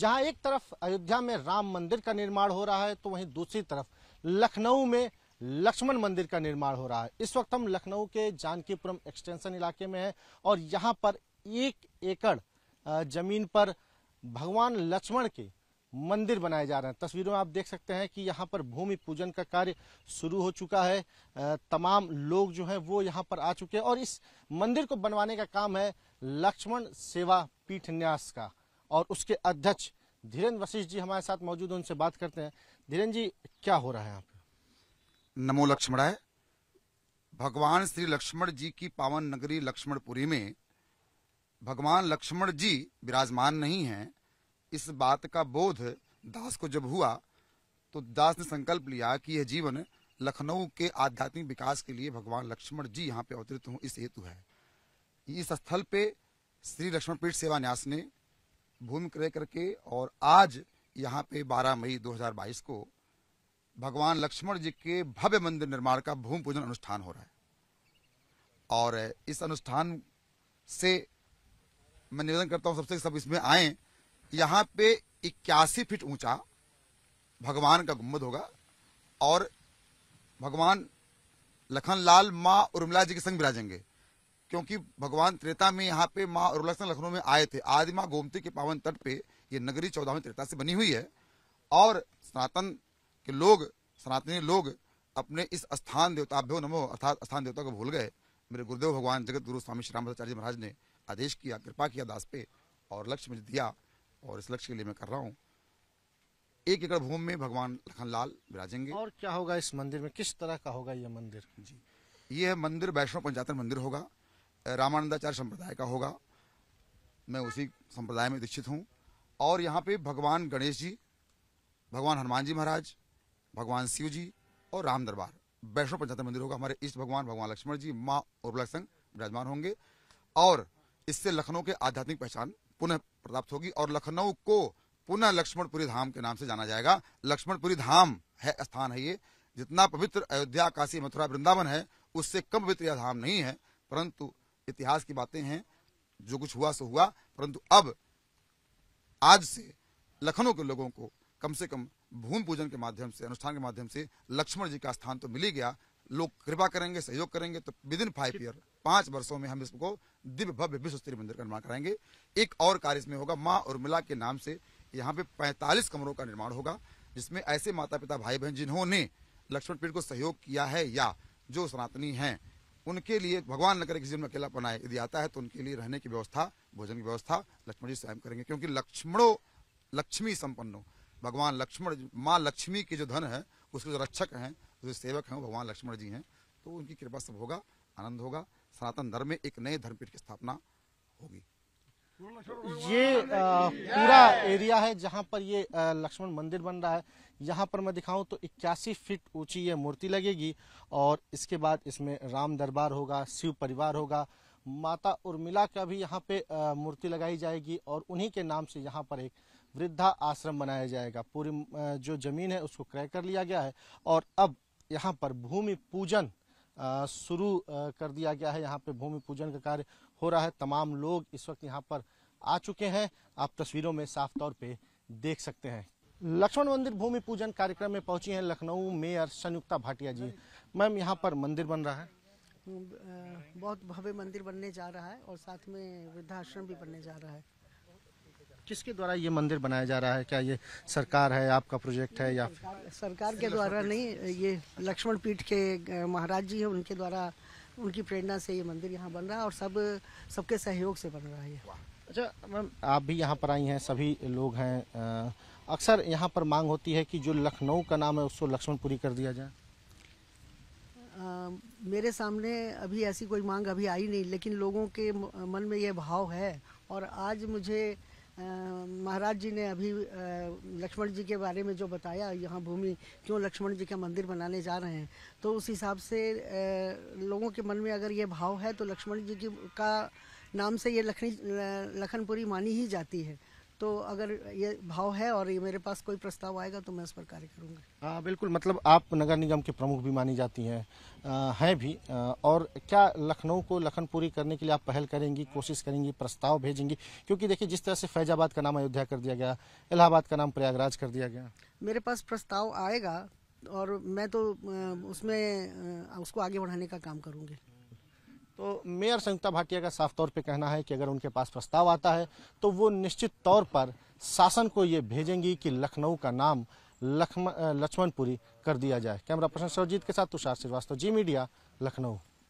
जहां एक तरफ अयोध्या में राम मंदिर का निर्माण हो रहा है तो वहीं दूसरी तरफ लखनऊ में लक्ष्मण मंदिर का निर्माण हो रहा है इस वक्त हम लखनऊ के जानकीपुरम एक्सटेंशन इलाके में हैं और यहाँ पर एक एकड़ जमीन पर भगवान लक्ष्मण के मंदिर बनाए जा रहे हैं तस्वीरों में आप देख सकते हैं कि यहाँ पर भूमि पूजन का कार्य शुरू हो चुका है तमाम लोग जो हैं वो यहाँ पर आ चुके हैं और इस मंदिर को बनवाने का काम है लक्ष्मण सेवा पीठ न्यास का और उसके अध्यक्ष धीरेन्द्र वशिष्ठ जी हमारे साथ मौजूद हैं उनसे बात करते हैं धीरेन्द्र जी क्या हो रहा है यहाँ पे नमो है भगवान श्री लक्ष्मण जी की पावन नगरी लक्ष्मणपुरी में भगवान लक्ष्मण जी विराजमान नहीं हैं इस बात का बोध दास को जब हुआ तो दास ने संकल्प लिया कि यह जीवन लखनऊ के आध्यात्मिक विकास के लिए भगवान लक्ष्मण जी यहाँ पे अवतरित हूँ इस हेतु है इस स्थल पे श्री लक्ष्मण पीठ सेवा न्यास ने भूमि क्रय करके और आज यहाँ पे 12 मई 2022 को भगवान लक्ष्मण जी के भव्य मंदिर निर्माण का भूमि पूजन अनुष्ठान हो रहा है और इस अनुष्ठान से मैं निवेदन करता हूँ सबसे सब इसमें आए यहाँ पे इक्यासी फीट ऊंचा भगवान का गुम्बद होगा और भगवान लखनलाल लाल माँ उर्मिला जी के संग विराजेंगे क्योंकि भगवान त्रेता में यहाँ पे माँ उर्वलक्षण लखनऊ में आए थे आदि माँ गोमती के पावन तट पे ये नगरी चौदहवीं त्रेता से बनी हुई है और सनातन के लोग सनातनी लोग अपने इस स्थान देवता अभ्यो नमो अर्थात स्थान देवता को भूल गए मेरे गुरुदेव भगवान जगत गुरु स्वामी श्री रामाचार्य महाराज ने आदेश किया कृपा किया दास पे और लक्ष्य मुझे दिया और इस लक्ष्य के लिए मैं कर रहा हूँ एक एकड़ भूमि में भगवान लखनलाल विराजेंगे और क्या होगा इस मंदिर में किस तरह का होगा यह मंदिर जी यह मंदिर वैष्णव पंचातन मंदिर होगा रामानंदाचार्य संप्रदाय का होगा मैं उसी संप्रदाय में दीक्षित हूँ और यहाँ पे भगवान गणेश जी भगवान हनुमान जी महाराज भगवान शिव जी और राम दरबार वैष्णव पंचायत मंदिर होगा हमारे इष्ट भगवान भगवान लक्ष्मण जी माँ उर्वला संघ विराजमान होंगे और इससे लखनऊ के आध्यात्मिक पहचान पुनः प्राप्त होगी और लखनऊ को पुनः लक्ष्मणपुरी धाम के नाम से जाना जाएगा लक्ष्मणपुरी धाम है स्थान है ये जितना पवित्र अयोध्या काशी मथुरा वृंदावन है उससे कम पवित्र यह धाम नहीं है परंतु इतिहास की बातें हैं जो कुछ हुआ सो हुआ परंतु अब आज से लखनऊ के लोगों को कम से कम भूमि पूजन के माध्यम से अनुष्ठान के माध्यम से लक्ष्मण जी का स्थान तो मिल ही गया लोग कृपा करेंगे सहयोग करेंगे तो विद इन फाइव ईयर पांच वर्षों में हम इसको दिव्य भव्य विश्व स्तरीय मंदिर का निर्माण कराएंगे एक और कार्य इसमें होगा माँ उर्मिला के नाम से यहाँ पे 45 कमरों का निर्माण होगा जिसमें ऐसे माता पिता भाई बहन जिन्होंने लक्ष्मण पीठ को सहयोग किया है या जो सनातनी हैं उनके लिए भगवान न करे किसी में अकेला बनाए यदि आता है तो उनके लिए रहने की व्यवस्था भोजन की व्यवस्था लक्ष्मण जी स्वयं करेंगे क्योंकि लक्ष्मणों लक्ष्मी संपन्नों भगवान लक्ष्मण माँ लक्ष्मी के जो धन है उसके जो रक्षक हैं जो सेवक हैं भगवान लक्ष्मण जी हैं तो उनकी कृपा सब होगा आनंद होगा सनातन धर्म में एक नए धर्मपीठ की स्थापना होगी ये पूरा एरिया है जहाँ पर ये लक्ष्मण मंदिर बन रहा है यहाँ पर मैं दिखाऊं तो इक्यासी फीट ऊंची ये मूर्ति लगेगी और इसके बाद इसमें राम दरबार होगा शिव परिवार होगा माता उर्मिला का भी यहाँ पे मूर्ति लगाई जाएगी और उन्हीं के नाम से यहाँ पर एक वृद्धा आश्रम बनाया जाएगा पूरी जो जमीन है उसको क्रय कर लिया गया है और अब यहाँ पर भूमि पूजन शुरू कर दिया गया है यहाँ पे भूमि पूजन का कार्य हो रहा है तमाम लोग इस वक्त यहाँ पर आ चुके हैं आप तस्वीरों में साफ तौर पर देख सकते हैं लक्ष्मण मंदिर भूमि पूजन कार्यक्रम में पहुंची हैं लखनऊ मेयर संयुक्ता भाटिया जी मैम यहां पर मंदिर बन रहा है बहुत भव्य मंदिर बनने जा रहा है और साथ में वृद्धाश्रम भी बनने जा रहा है किसके द्वारा ये मंदिर बनाया जा रहा है क्या ये सरकार है आपका प्रोजेक्ट है या सरकार, के द्वारा नहीं ये लक्ष्मण पीठ के महाराज जी है उनके द्वारा उनकी प्रेरणा से ये मंदिर यहाँ बन रहा है और सब सबके सहयोग से बन रहा है अच्छा मैम आप भी यहाँ पर आई हैं सभी लोग हैं अक्सर यहाँ पर मांग होती है कि जो लखनऊ का नाम है उसको लक्ष्मणपुरी कर दिया जाए मेरे सामने अभी ऐसी कोई मांग अभी आई नहीं लेकिन लोगों के मन में यह भाव है और आज मुझे महाराज जी ने अभी लक्ष्मण जी के बारे में जो बताया यहाँ भूमि क्यों लक्ष्मण जी का मंदिर बनाने जा रहे हैं तो उस हिसाब से लोगों के मन में अगर ये भाव है तो लक्ष्मण जी की का नाम से ये लखनी लखनपुरी मानी ही जाती है तो अगर ये भाव है और ये मेरे पास कोई प्रस्ताव आएगा तो मैं उस पर कार्य करूंगा हाँ बिल्कुल मतलब आप नगर निगम के प्रमुख भी मानी जाती हैं हैं भी आ, और क्या लखनऊ को लखन पूरी करने के लिए आप पहल करेंगी कोशिश करेंगी प्रस्ताव भेजेंगी क्योंकि देखिए जिस तरह से फैजाबाद का नाम अयोध्या कर दिया गया इलाहाबाद का नाम प्रयागराज कर दिया गया मेरे पास प्रस्ताव आएगा और मैं तो उसमें उसको आगे बढ़ाने का काम करूँगी तो मेयर संयुक्ता भाटिया का साफ तौर पे कहना है कि अगर उनके पास प्रस्ताव आता है तो वो निश्चित तौर पर शासन को ये भेजेंगी कि लखनऊ का नाम लक्ष्मणपुरी कर दिया जाए कैमरा पर्सन सरजीत के साथ तुषार श्रीवास्तव जी मीडिया लखनऊ